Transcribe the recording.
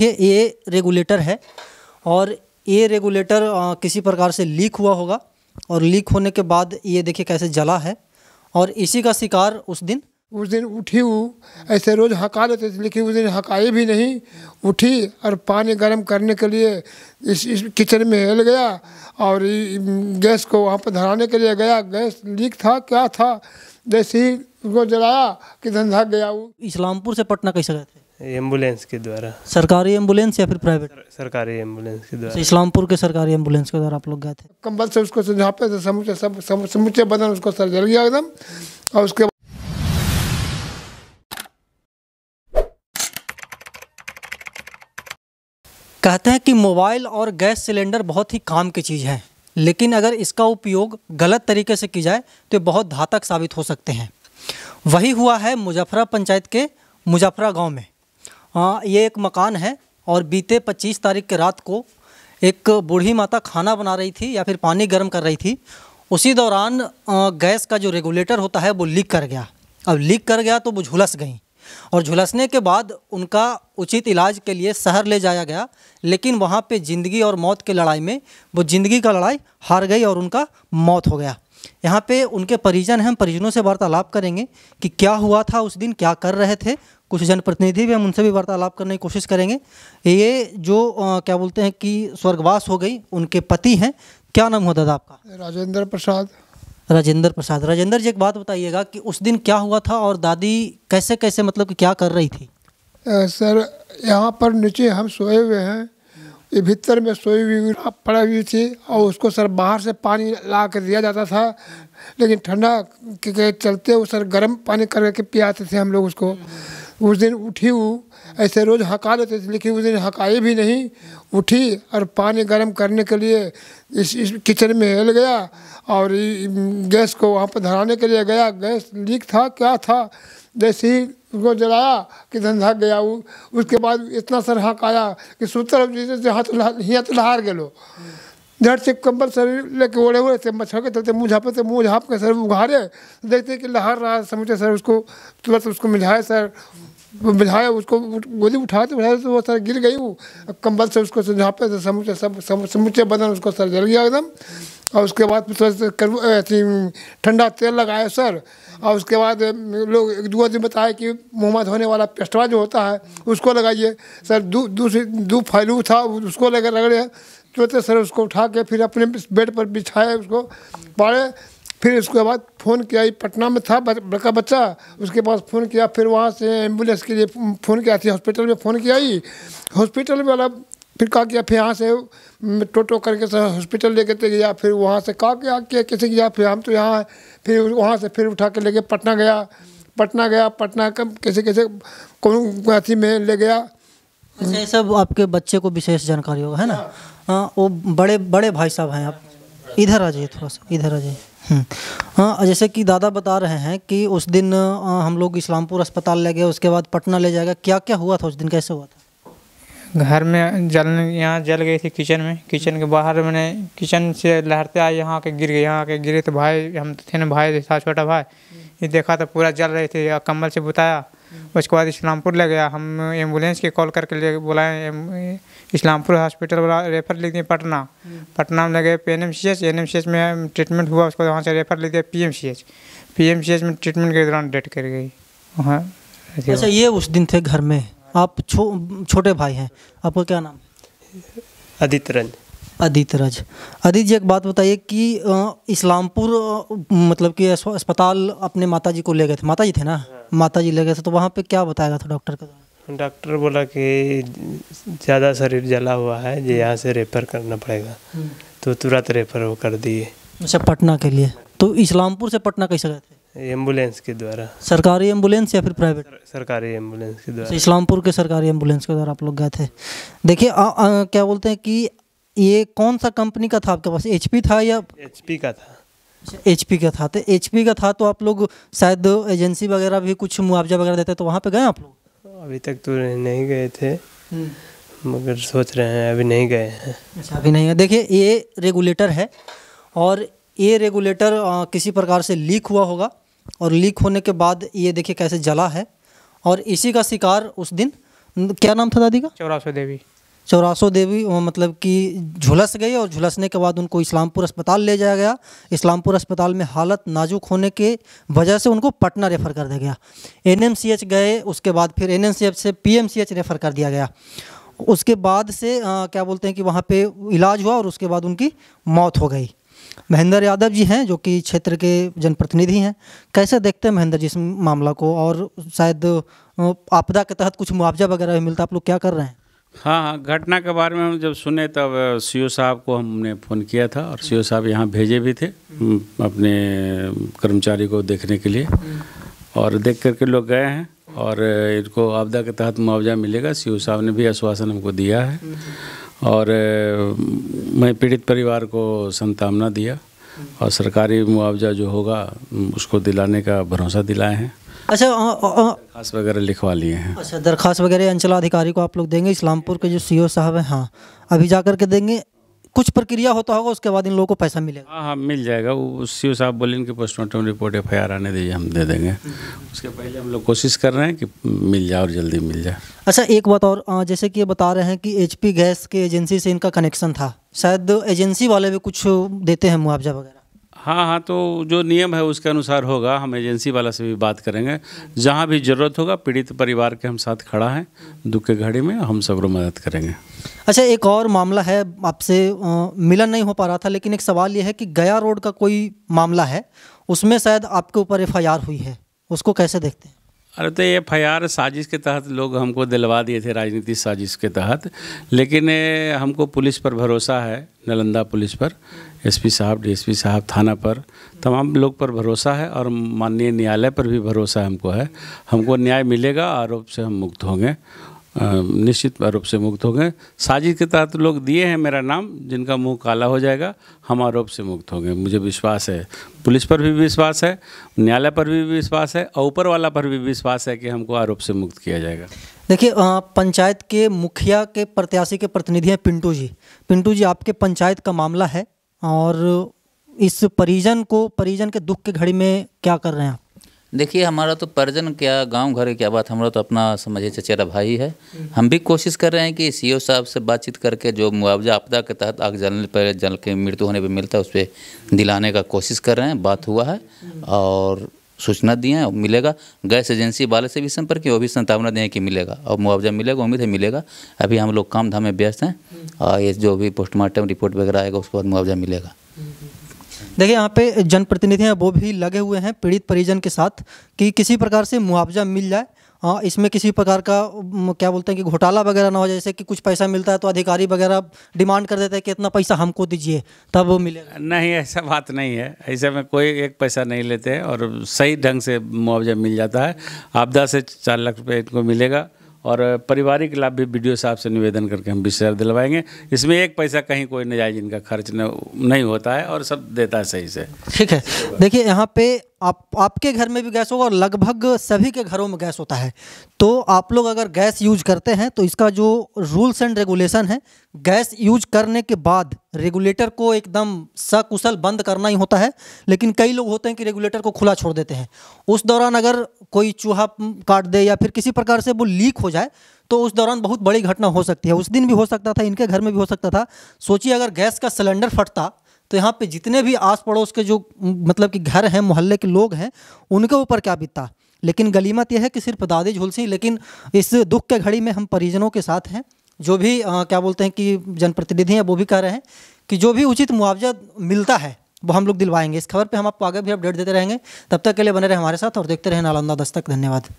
ये ए रेगुलेटर है और ये रेगुलेटर किसी प्रकार से लीक हुआ होगा और लीक होने के बाद ये देखिए कैसे जला है और इसी का शिकार उस दिन उस दिन उठी हूँ ऐसे रोज़ हका लेते थे लेकिन उस दिन हकाई भी नहीं उठी और पानी गर्म करने के लिए इस, इस किचन में हिल गया और गैस को वहाँ पर धराने के लिए गया गैस लीक था क्या था जैसे ही उसको जलाया कि धंधा गया वो इस्लामपुर से पटना कैसे गए थे एम्बुलेंस के द्वारा सरकारी एम्बुलेंस या फिर प्राइवेट सरकारी एम्बुलेंस के द्वारा अच्छा, इस्लामपुर के सरकारी एम्बुलेंस के द्वारा आप लोग गए थे कम्बल से उसको झाँपे थे समुचे सब समुचे बदन उसको सर जल गया एकदम और उसके कहते हैं कि मोबाइल और गैस सिलेंडर बहुत ही काम की चीज़ है लेकिन अगर इसका उपयोग गलत तरीके से की जाए तो बहुत घातक साबित हो सकते हैं वही हुआ है मुजफ्फरा पंचायत के मुजफ्फरा गांव में हाँ ये एक मकान है और बीते 25 तारीख के रात को एक बूढ़ी माता खाना बना रही थी या फिर पानी गर्म कर रही थी उसी दौरान गैस का जो रेगुलेटर होता है वो लीक कर गया अब लीक कर गया तो वो झुलस गई और झुलसने के बाद उनका उचित इलाज के लिए शहर ले जाया गया लेकिन वहाँ पे ज़िंदगी और मौत के लड़ाई में वो ज़िंदगी का लड़ाई हार गई और उनका मौत हो गया यहाँ पे उनके परिजन हैं हम परिजनों से वार्तालाप करेंगे कि क्या हुआ था उस दिन क्या कर रहे थे कुछ जनप्रतिनिधि भी हम उनसे भी वार्तालाप करने की कोशिश करेंगे ये जो आ, क्या बोलते हैं कि स्वर्गवास हो गई उनके पति हैं क्या नाम हुआ दादा आपका राजेंद्र प्रसाद राजेंद्र प्रसाद राजेंद्र जी एक बात बताइएगा कि उस दिन क्या हुआ था और दादी कैसे कैसे मतलब क्या कर रही थी सर यहाँ पर नीचे हम सोए हुए हैं ये भीतर में सोई हुई पड़ी हुई थी और उसको सर बाहर से पानी ला कर दिया जाता था लेकिन ठंडा के चलते वो सर गर्म पानी करके पियाते थे हम लोग उसको उस दिन उठी वो ऐसे रोज़ हका लेते थे लेकिन उस दिन हकाई भी नहीं उठी और पानी गर्म करने के लिए इस, इस किचन में हिल गया और गैस को वहाँ पर धराने के लिए गया गैस लीक था क्या था जैसे ही उसको जलाया कि धंधा गया वो उसके बाद इतना सर हाँ आया कि सूत्र जैसे हाथ तो लहार गलो झट से कंबल शरीर लेके ओढ़े हुए थे मच्छर के चलते मुँह झापे थे मुँह झाप के सर उघारे देखते कि लहार रहा समझे सर उसको तुरंत उसको मिझाए सर बिठाया उसको गोली उठाया तो उठाया तो वो सर गिर गई वो कंबल से उसको यहाँ से समुचे सब समुचे बदन उसको सर जल गया एकदम और उसके बाद थोड़ा ठंडा तेल लगाया सर और उसके बाद लोग एक दो दिन बताए कि मुँह धोने वाला पेस्टवा जो होता है उसको लगाइए सर दूसरी दो फैलू था उसको लेकर रगड़े तुरंत सर उसको उठा के फिर अपने बेड पर बिछाए उसको पाड़े फिर उसके बाद फ़ोन किया पटना में था बड़का बच्चा उसके पास फ़ोन किया फिर वहाँ से एम्बुलेंस के लिए फ़ोन किया थी हॉस्पिटल में फ़ोन किया ही हॉस्पिटल वाला फिर कहा किया फिर यहाँ से टोटो करके से हॉस्पिटल लेके चले तो गया फिर वहाँ से कहा गया कि कैसे गया फिर हम तो यहाँ फिर वहाँ से फिर उठा के लेके पटना गया पटना गया पटना कम कैसे कैसे कौन अथी में ले गया ऐसा अच्छा, आपके बच्चे को विशेष जानकारी होगा है ना हाँ, हाँ वो बड़े बड़े भाई साहब हैं आप इधर आ जाइए थोड़ा सा इधर आ जाइए हम्म। हाँ जैसे कि दादा बता रहे हैं कि उस दिन हम लोग इस्लामपुर अस्पताल ले गए उसके बाद पटना ले जाएगा क्या क्या हुआ था उस दिन कैसे हुआ था घर में जल यहाँ जल गई थी किचन में किचन के बाहर मैंने किचन से लहरते आए यहाँ के गिर गए यहाँ के गिरे तो भाई हम तो थे ना भाई था छोटा भाई ये देखा तो पूरा जल रहे थे कम्बल से बुताया हम्म। उसके बाद इस्लामपुर ले गया हम एम्बुलेंस के कॉल करके ले बुलाए इस्लामपुर हॉस्पिटल वाला रेफर लिख दिए पटना हम्म। पटना में ले गए P N M C H N M C H में ट्रीटमेंट हुआ उसके बाद वहाँ से रेफर लिख दिया P M C H P M C H में ट्रीटमेंट के दौरान डेट कर गई वहाँ अच्छा ये उस दिन थे घर में आप छो छोटे भाई हैं आपका क्या नाम आदित्य रंजन अदित रज अदित जी एक बात बताइए कि इस्लामपुर मतलब कि अस्पताल अपने माता जी को ले गए थे माता जी थे ना हाँ। माता जी ले गए थे तो वहाँ पे क्या बताया गया था डॉक्टर का डॉक्टर बोला कि ज़्यादा शरीर जला हुआ है जो यहाँ से रेफर करना पड़ेगा हम्म। तो तुरंत रेफर वो कर दिए अच्छा पटना के लिए तो इस्लामपुर से पटना कैसे गए थे एम्बुलेंस के द्वारा सरकारी एम्बुलेंस या फिर प्राइवेट सरकारी एम्बुलेंस के द्वारा इस्लामपुर के सरकारी एम्बुलेंस के द्वारा आप लोग गए थे देखिए क्या बोलते हैं कि ये कौन सा कंपनी का था आपके पास एच था या एच का था एच का था तो एच का था तो आप लोग शायद एजेंसी वगैरह भी कुछ मुआवजा वगैरह देते तो वहाँ पे गए आप लोग अभी तक तो नहीं गए थे हम्म। मगर सोच रहे हैं अभी नहीं गए हैं अच्छा अभी नहीं गए देखिए ये रेगुलेटर है और ये रेगुलेटर आ, किसी प्रकार से लीक हुआ होगा और लीक होने के बाद ये देखिए कैसे जला है और इसी का शिकार उस दिन क्या नाम था दादी का चौरासो देवी चौरासो देवी मतलब कि झुलस गई और झुलसने के बाद उनको इस्लामपुर अस्पताल ले जाया गया इस्लामपुर अस्पताल में हालत नाजुक होने के वजह से उनको पटना रेफ़र कर दिया गया एन गए उसके बाद फिर एन से पी रेफ़र कर दिया गया उसके बाद से आ, क्या बोलते हैं कि वहाँ पे इलाज हुआ और उसके बाद उनकी मौत हो गई महेंद्र यादव जी हैं जो कि क्षेत्र के जनप्रतिनिधि हैं कैसे देखते हैं महेंद्र जी इस मामला को और शायद आपदा के तहत कुछ मुआवजा वगैरह भी मिलता आप लोग क्या कर रहे हैं हाँ हाँ घटना के बारे में हम जब सुने तब सी साहब को हमने फ़ोन किया था और सी साहब यहाँ भेजे भी थे अपने कर्मचारी को देखने के लिए और देख करके लोग गए हैं और इनको आपदा के तहत मुआवजा मिलेगा सी साहब ने भी आश्वासन हमको दिया है और मैं पीड़ित परिवार को संतावना दिया और सरकारी मुआवजा जो होगा उसको दिलाने का भरोसा दिलाए हैं अच्छा दरखास्त वगैरह लिखवा लिए हैं अच्छा दरखास्त वगैरह अंचलाधिकारी को आप लोग देंगे इस्लामपुर के जो सी साहब हैं हाँ अभी जा के देंगे कुछ प्रक्रिया होता होगा उसके बाद इन लोगों को पैसा मिलेगा हाँ हाँ मिल जाएगा वो सी साहब बोले इनकी पोस्टमार्टम रिपोर्ट एफ आने दीजिए हम दे देंगे उसके पहले हम लोग कोशिश कर रहे हैं कि मिल जाए और जल्दी मिल जाए अच्छा एक बात और जैसे कि ये बता रहे हैं कि एच गैस के एजेंसी से इनका कनेक्शन था शायद एजेंसी वाले भी कुछ देते हैं मुआवजा वगैरह हाँ हाँ तो जो नियम है उसके अनुसार होगा हम एजेंसी वाला से भी बात करेंगे जहाँ भी ज़रूरत होगा पीड़ित परिवार के हम साथ खड़ा हैं दुख के घड़ी में हम सबको मदद करेंगे अच्छा एक और मामला है आपसे मिलन नहीं हो पा रहा था लेकिन एक सवाल यह है कि गया रोड का कोई मामला है उसमें शायद आपके ऊपर एफ हुई है उसको कैसे देखते हैं अरे तो एफ आई साजिश के तहत लोग हमको दिलवा दिए थे राजनीतिक साजिश के तहत लेकिन हमको पुलिस पर भरोसा है नालंदा पुलिस पर एसपी साहब डीएसपी साहब थाना पर तमाम लोग पर भरोसा है और माननीय न्यायालय पर भी भरोसा हमको है हमको न्याय मिलेगा आरोप से हम मुक्त होंगे निश्चित आरोप से मुक्त होंगे साजिद के तहत लोग दिए हैं मेरा नाम जिनका मुंह काला हो जाएगा हम आरोप से मुक्त होंगे मुझे विश्वास है पुलिस पर भी विश्वास है न्यायालय पर भी विश्वास है और ऊपर वाला पर भी विश्वास है कि हमको आरोप से मुक्त किया जाएगा देखिए पंचायत के मुखिया के प्रत्याशी के प्रतिनिधि हैं पिंटू जी पिंटू जी आपके पंचायत का मामला है और इस परिजन को परिजन के दुख के घड़ी में क्या कर रहे हैं आप देखिए हमारा तो परिजन क्या गांव घर क्या बात हमारा तो अपना समझिए चचेरा भाई है हम भी कोशिश कर रहे हैं कि सी साहब से बातचीत करके जो मुआवजा आपदा के तहत आग जलने पर जल के मृत्यु होने पर मिलता है उस पर दिलाने का कोशिश कर रहे हैं बात हुआ है और सूचना दिए हैं मिलेगा गैस एजेंसी वाले से भी संपर्क वो भी संतावना दें कि मिलेगा और मुआवजा मिलेगा उम्मीद है मिलेगा अभी हम लोग काम धाम में व्यस्त हैं और ये जो भी पोस्टमार्टम रिपोर्ट वगैरह आएगा उसके बाद मुआवजा मिलेगा देखिए यहाँ पे जनप्रतिनिधि हैं वो भी लगे हुए हैं पीड़ित परिजन के साथ कि किसी प्रकार से मुआवजा मिल जाए हाँ इसमें किसी प्रकार का क्या बोलते हैं कि घोटाला वगैरह ना हो जैसे कि कुछ पैसा मिलता है तो अधिकारी वगैरह डिमांड कर देते हैं कि इतना पैसा हमको दीजिए तब वो मिलेगा नहीं ऐसा बात नहीं है ऐसे में कोई एक पैसा नहीं लेते और सही ढंग से मुआवजा मिल जाता है आपदा से चार लाख रुपये इनको मिलेगा और पारिवारिक लाभ भी वीडियो साहब से निवेदन करके हम विशेष दिलवाएंगे इसमें एक पैसा कहीं कोई नजायज इनका खर्च नहीं होता है और सब देता है सही से ठीक है देखिए यहाँ पे आप आपके घर में भी गैस होगा और लगभग सभी के घरों में गैस होता है तो आप लोग अगर गैस यूज करते हैं तो इसका जो रूल्स एंड रेगुलेशन है गैस यूज करने के बाद रेगुलेटर को एकदम सकुशल बंद करना ही होता है लेकिन कई लोग होते हैं कि रेगुलेटर को खुला छोड़ देते हैं उस दौरान अगर कोई चूहा काट दे या फिर किसी प्रकार से वो लीक हो जाए तो उस दौरान बहुत बड़ी घटना हो सकती है उस दिन भी हो सकता था इनके घर में भी हो सकता था सोचिए अगर गैस का सिलेंडर फटता तो यहाँ पे जितने भी आस पड़ोस के जो मतलब कि घर हैं मोहल्ले के लोग हैं उनके ऊपर क्या बीतता लेकिन गलीमत यह है कि सिर्फ दादी झुलसी लेकिन इस दुख के घड़ी में हम परिजनों के साथ हैं जो भी आ, क्या बोलते हैं कि जनप्रतिनिधि हैं वो भी कह रहे हैं कि जो भी उचित मुआवजा मिलता है वो हम लोग दिलवाएंगे इस खबर पे हम आपको आगे भी अपडेट देते रहेंगे तब तक के लिए बने रहे हमारे साथ और देखते रहे नालंदा दस्तक धन्यवाद